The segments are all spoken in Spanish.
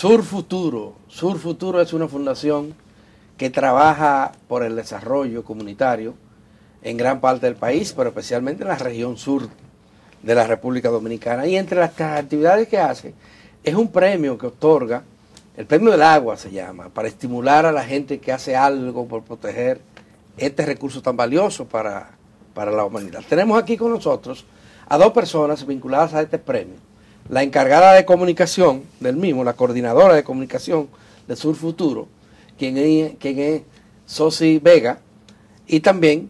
Sur Futuro. Sur Futuro es una fundación que trabaja por el desarrollo comunitario en gran parte del país, pero especialmente en la región sur de la República Dominicana. Y entre las actividades que hace es un premio que otorga, el premio del agua se llama, para estimular a la gente que hace algo por proteger este recurso tan valioso para, para la humanidad. Tenemos aquí con nosotros a dos personas vinculadas a este premio la encargada de comunicación del mismo, la coordinadora de comunicación de Sur Futuro, quien es, quien es Sosi Vega, y también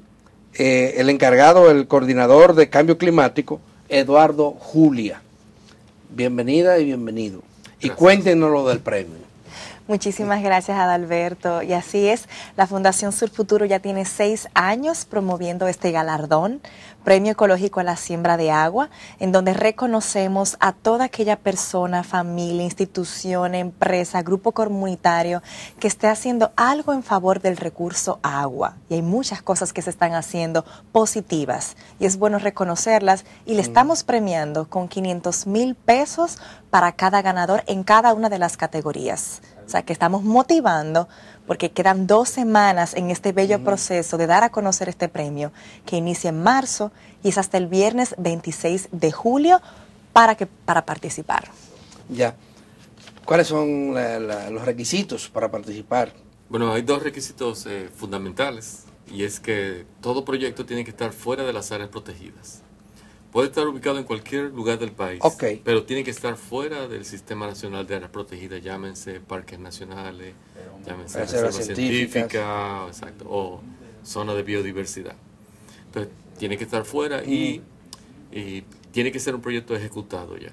eh, el encargado, el coordinador de cambio climático, Eduardo Julia. Bienvenida y bienvenido. Y cuéntenos lo del premio. Muchísimas gracias, Adalberto. Y así es, la Fundación Sur Futuro ya tiene seis años promoviendo este galardón, Premio Ecológico a la Siembra de Agua, en donde reconocemos a toda aquella persona, familia, institución, empresa, grupo comunitario que esté haciendo algo en favor del recurso agua. Y hay muchas cosas que se están haciendo positivas y es bueno reconocerlas y le estamos premiando con 500 mil pesos para cada ganador en cada una de las categorías. O sea, que estamos motivando porque quedan dos semanas en este bello proceso de dar a conocer este premio que inicia en marzo y es hasta el viernes 26 de julio para, que, para participar. Ya. ¿Cuáles son los requisitos para participar? Bueno, hay dos requisitos eh, fundamentales y es que todo proyecto tiene que estar fuera de las áreas protegidas. Puede estar ubicado en cualquier lugar del país, pero tiene que estar fuera del Sistema Nacional de Áreas Protegidas, llámense parques nacionales, llámense reservas científicas, exacto, o zona de biodiversidad. Entonces, tiene que estar fuera y, y tiene que ser un proyecto ejecutado ya.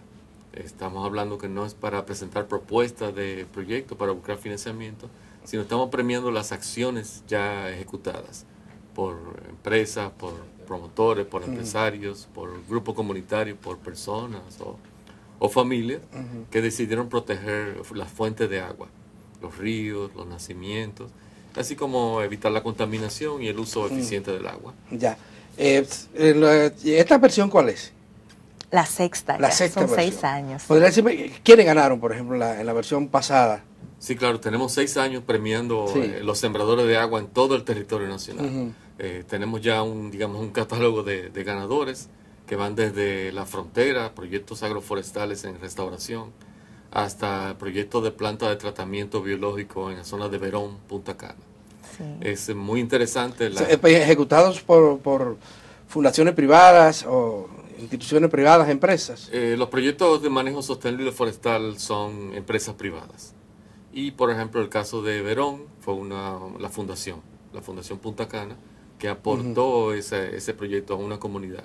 Estamos hablando que no es para presentar propuestas de proyecto, para buscar financiamiento, sino estamos premiando las acciones ya ejecutadas por empresas, por promotores, por empresarios, por grupos comunitarios, por personas o, familias que decidieron proteger las fuentes de agua, los ríos, los nacimientos, así como evitar la contaminación y el uso eficiente del agua. Ya. Eh, eh, eh, ¿Esta versión cuál es? La sexta. La Son seis años. ¿Podría decirme quiénes ganaron, por ejemplo, en la versión pasada? Sí, claro, tenemos seis años premiando los sembradores de agua en todo el territorio nacional. Eh, tenemos ya un, digamos, un catálogo de, ganadores que van desde la frontera, proyectos agroforestales en restauración, hasta proyectos de planta de tratamiento biológico en la zona de Verón, Punta Cana. Es muy interesante. La... Eh, pues, ejecutados por, fundaciones privadas o instituciones privadas, empresas. Eh, los proyectos de manejo sostenible forestal son empresas privadas. Y por ejemplo el caso de Verón fue una, la fundación, la fundación Punta Cana, que aportó ese, proyecto a una comunidad.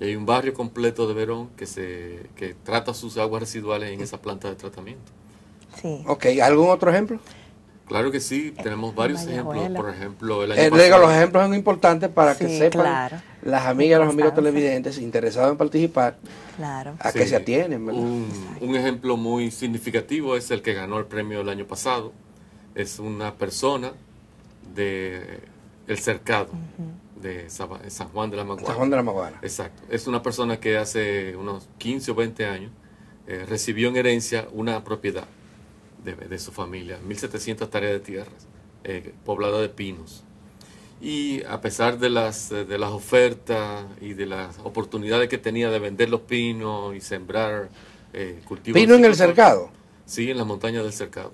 Y hay un barrio completo de Verón que, se, que trata sus aguas residuales en esa planta de tratamiento. Sí. Ok, ¿algún otro ejemplo? Claro que sí, tenemos varios ejemplos. Por ejemplo, el año eh, los ejemplos son importantes para que sepan las amigas, los amigos televidentes interesados en participar claro. a qué se atienen. un, ejemplo muy significativo es el que ganó el premio el año pasado. Es una persona de el cercado de San Juan de la Maguana. San Juan de la Maguana. Exacto. Es una persona que hace unos 15 o 20 años eh, recibió en herencia una propiedad de, su familia, 1.700 tareas de tierras, eh, poblada de pinos. Y a pesar de las, de las ofertas y de las oportunidades que tenía de vender los pinos y sembrar eh, cultivos. ¿Pino en el cercado? Sí, en las montañas del cercado.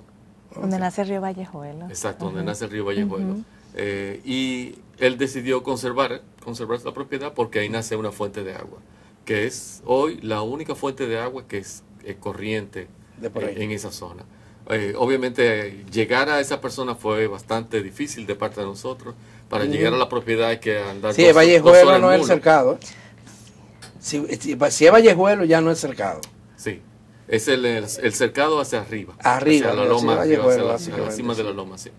Donde nace el río Vallejuelo. Exacto, donde nace el río Vallejuelo. Eh, y él decidió conservar, conservar la propiedad porque ahí nace una fuente de agua, que es hoy la única fuente de agua que es, eh, corriente en, esa zona. Eh, obviamente llegar a esa persona fue bastante difícil de parte de nosotros. Para mm. llegar a la propiedad hay que andar. Sí, Vallejuelo no es cercado. Si, es Vallejuelo ya no es cercado. Sí, es el, cercado hacia arriba. Arriba. Hacia la loma, hacia la, cima de la loma, sí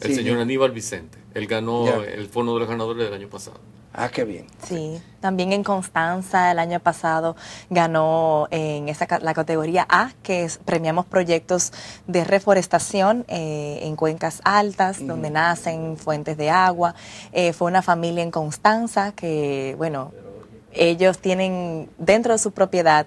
el señor Aníbal Vicente. Él ganó, el él de los ganadores del año pasado. Ah, qué bien. Sí, también en Constanza el año pasado ganó en esa, la categoría A, que premiamos proyectos de reforestación eh, en cuencas altas, mm. donde nacen fuentes de agua. Eh, fue una familia en Constanza que, bueno, ellos tienen dentro de su propiedad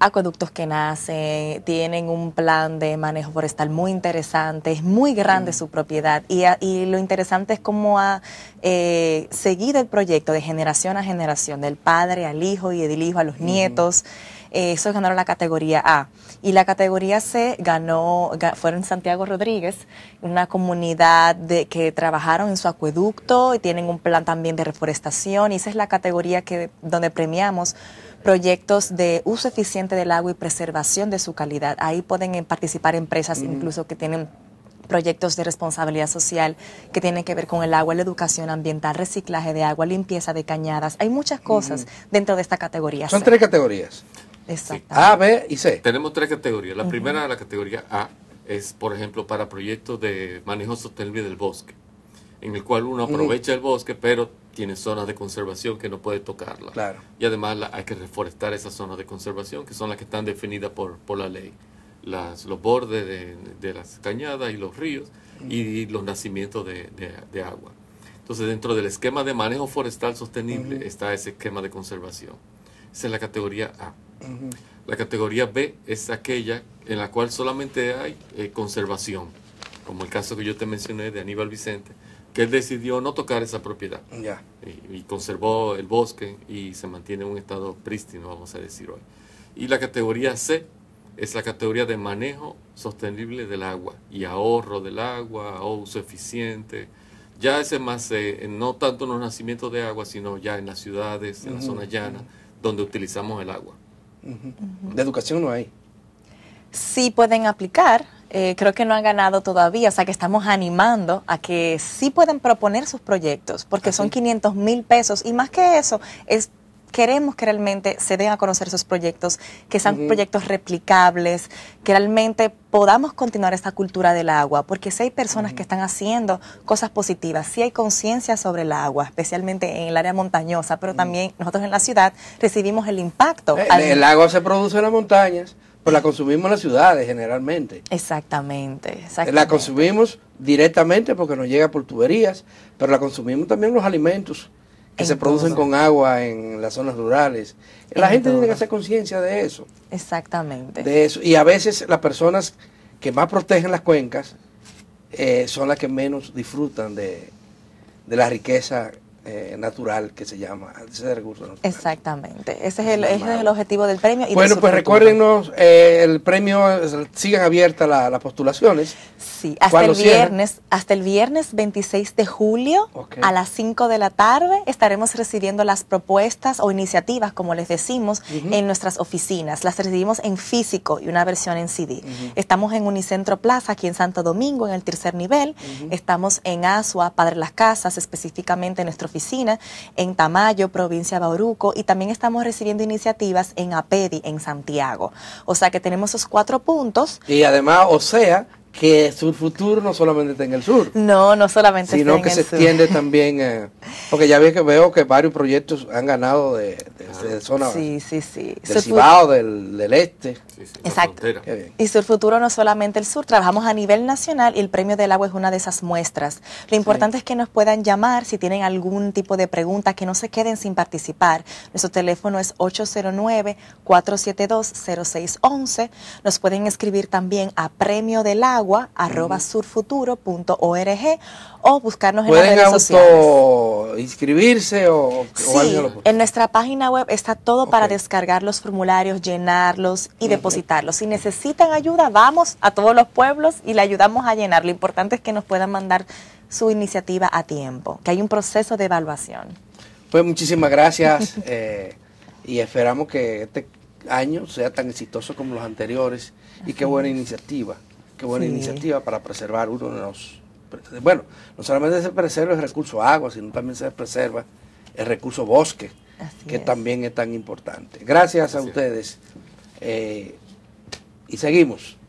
acueductos que nacen, tienen un plan de manejo forestal muy interesante, es muy grande su propiedad y, lo interesante es cómo ha eh, seguido el proyecto de generación a generación, del padre al hijo y del hijo a los nietos. Eh, eso ganaron la categoría A. Y la categoría C ganó, fueron Santiago Rodríguez, una comunidad de, que trabajaron en su acueducto y tienen un plan también de reforestación y esa es la categoría que, donde premiamos proyectos de uso eficiente del agua y preservación de su calidad. Ahí pueden eh, participar empresas incluso que tienen proyectos de responsabilidad social que tienen que ver con el agua, la educación ambiental, reciclaje de agua, limpieza de cañadas. Hay muchas cosas dentro de esta categoría. Son tres categorías. Exacto. A, B y C. Tenemos tres categorías. La primera, la categoría A, es, por ejemplo, para proyectos de manejo sostenible del bosque en el cual uno aprovecha el bosque, pero tiene zonas de conservación que no puede tocarla. Y además hay que reforestar esas zonas de conservación, que son las que están definidas por, por la ley. Las, los bordes de, las cañadas y los ríos y los nacimientos de, de, agua. Entonces, dentro del esquema de manejo forestal sostenible está ese esquema de conservación. Esa es la categoría A. La categoría B es aquella en la cual solamente hay eh, conservación, como el caso que yo te mencioné de Aníbal Vicente, que él decidió no tocar esa propiedad. Y, conservó el bosque y se mantiene en un estado prístino, vamos a decir hoy. Y la categoría C es la categoría de manejo sostenible del agua y ahorro del agua o uso eficiente. Ya ese más, eh, no tanto en los nacimientos de agua, sino ya en las ciudades, en las zonas llanas, donde utilizamos el agua. ¿De educación no hay? Sí pueden aplicar, eh, creo que no han ganado todavía, o sea que estamos animando a que sí puedan proponer sus proyectos, porque son 500 mil pesos y más que eso, es queremos que realmente se den a conocer sus proyectos, que sean proyectos replicables, que realmente podamos continuar esta cultura del agua, porque si hay personas que están haciendo cosas positivas, si hay conciencia sobre el agua, especialmente en el área montañosa, pero también nosotros en la ciudad recibimos el impacto. Eh, el agua se produce en las montañas. Pues la consumimos en las ciudades generalmente. Exactamente, eh, La consumimos directamente porque nos llega por tuberías, pero la consumimos también los alimentos que se producen con agua en las zonas rurales. la gente tiene que hacer conciencia de eso. Exactamente. De eso. Y a veces las personas que más protegen las cuencas eh, son las que menos disfrutan de, de la riqueza eh, natural que se llama. Exactamente. Ese es el, el objetivo del premio. Y bueno, pues recuérdenos, eh, el premio, sigue sigan abiertas la, las postulaciones. Sí, hasta el viernes, hasta el viernes 26 de julio a las 5 de la tarde estaremos recibiendo las propuestas o iniciativas, como les decimos, en nuestras oficinas. Las recibimos en físico y una versión en CD. Estamos en Unicentro Plaza, aquí en Santo Domingo, en el tercer nivel. Estamos en Asua, Padre Las Casas, específicamente en nuestro oficina en Tamayo, provincia de Bauruco, y también estamos recibiendo iniciativas en APEDI, en Santiago. O sea que tenemos esos cuatro puntos. Y además, o sea, que su futuro no solamente está en el sur. No, no solamente sino en el sur. Sino que se extiende también, eh, porque ya veo que varios proyectos han ganado de, de, zona sí, sí, sí. del Cibao, del, este. Exacto. Y su futuro no solamente el sur, trabajamos a nivel nacional y el Premio del Agua es una de esas muestras. Lo importante es que nos puedan llamar si tienen algún tipo de pregunta, que no se queden sin participar. Nuestro teléfono es 809-472-0611. Nos pueden escribir también a premio del agua agua.surfuturo.org o buscarnos en las redes sociales. inscribirse o, sí, en nuestra página web está todo para descargar los formularios, llenarlos y depositarlos. Si necesitan ayuda, vamos a todos los pueblos y le ayudamos a llenar. Lo importante es que nos puedan mandar su iniciativa a tiempo, que hay un proceso de evaluación. Pues muchísimas gracias eh, y esperamos que este año sea tan exitoso como los anteriores y qué buena iniciativa. Qué buena iniciativa para preservar uno de los... Bueno, no solamente se preserva el recurso agua, sino también se preserva el recurso bosque, que también es tan importante. Gracias, a ustedes. Eh, y seguimos.